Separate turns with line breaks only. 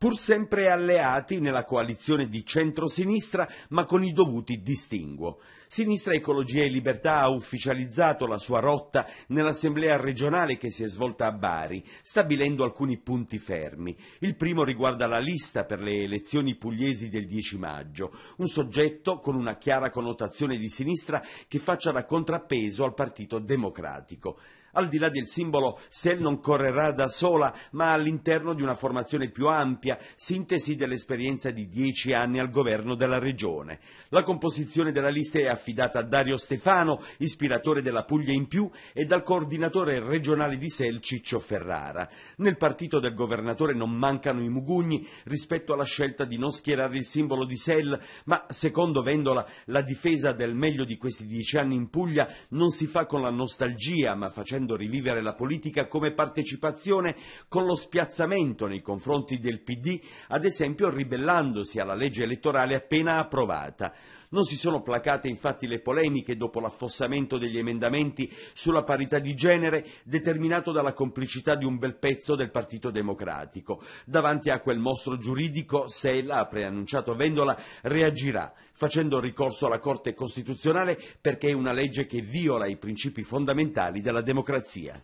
pur sempre alleati nella coalizione di centrosinistra, ma con i dovuti distinguo. Sinistra Ecologia e Libertà ha ufficializzato la sua rotta nell'assemblea regionale che si è svolta a Bari, stabilendo alcuni punti fermi. Il primo riguarda la lista per le elezioni pugliesi del 10 maggio, un soggetto con una chiara connotazione di sinistra che faccia da contrappeso al Partito Democratico al di là del simbolo Sel non correrà da sola, ma all'interno di una formazione più ampia ampia sintesi dell'esperienza di dieci anni al governo della regione. La composizione della lista è affidata a Dario Stefano, ispiratore della Puglia in più, e dal coordinatore regionale di SEL Ciccio Ferrara. Nel partito del governatore non mancano i mugugni rispetto alla scelta di non schierare il simbolo di SEL, ma secondo Vendola la difesa del meglio di questi dieci anni in Puglia non si fa con la nostalgia, ma facendo rivivere la politica come partecipazione con lo spiazzamento nei confronti del PD PD, ad esempio ribellandosi alla legge elettorale appena approvata. Non si sono placate infatti le polemiche dopo l'affossamento degli emendamenti sulla parità di genere determinato dalla complicità di un bel pezzo del Partito Democratico. Davanti a quel mostro giuridico, Sella, ha preannunciato Vendola, reagirà facendo ricorso alla Corte Costituzionale perché è una legge che viola i principi fondamentali della democrazia.